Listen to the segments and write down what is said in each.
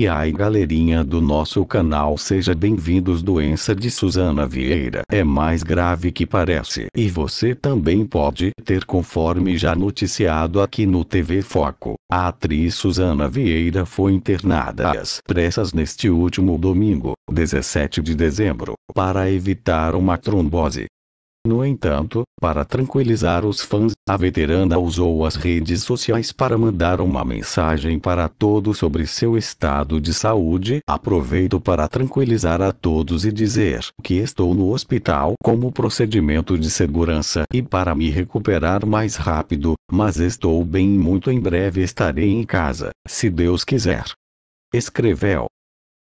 E ai galerinha do nosso canal seja bem-vindos doença de Suzana Vieira é mais grave que parece e você também pode ter conforme já noticiado aqui no TV Foco. A atriz Suzana Vieira foi internada às pressas neste último domingo, 17 de dezembro, para evitar uma trombose. No entanto, para tranquilizar os fãs, a veterana usou as redes sociais para mandar uma mensagem para todos sobre seu estado de saúde. Aproveito para tranquilizar a todos e dizer que estou no hospital como procedimento de segurança e para me recuperar mais rápido, mas estou bem e muito em breve estarei em casa, se Deus quiser. Escreveu.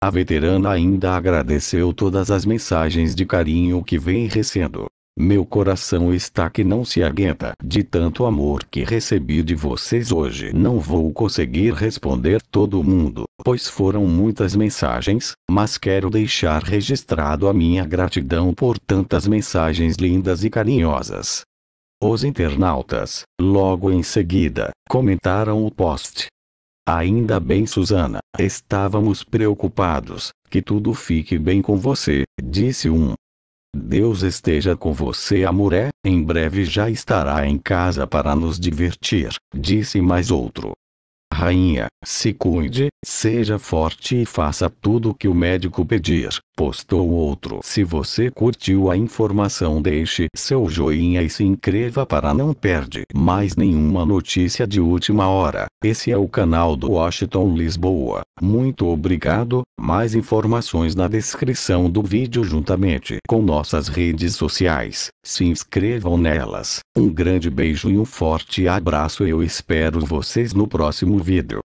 A veterana ainda agradeceu todas as mensagens de carinho que vem recebendo. Meu coração está que não se aguenta de tanto amor que recebi de vocês hoje. Não vou conseguir responder todo mundo, pois foram muitas mensagens, mas quero deixar registrado a minha gratidão por tantas mensagens lindas e carinhosas. Os internautas, logo em seguida, comentaram o post. Ainda bem, Susana, estávamos preocupados, que tudo fique bem com você, disse um. Deus esteja com você, Amoré, em breve já estará em casa para nos divertir, disse mais outro. Rainha, se cuide, Seja forte e faça tudo o que o médico pedir, postou outro. Se você curtiu a informação deixe seu joinha e se inscreva para não perder mais nenhuma notícia de última hora. Esse é o canal do Washington Lisboa. Muito obrigado, mais informações na descrição do vídeo juntamente com nossas redes sociais. Se inscrevam nelas. Um grande beijo e um forte abraço eu espero vocês no próximo vídeo.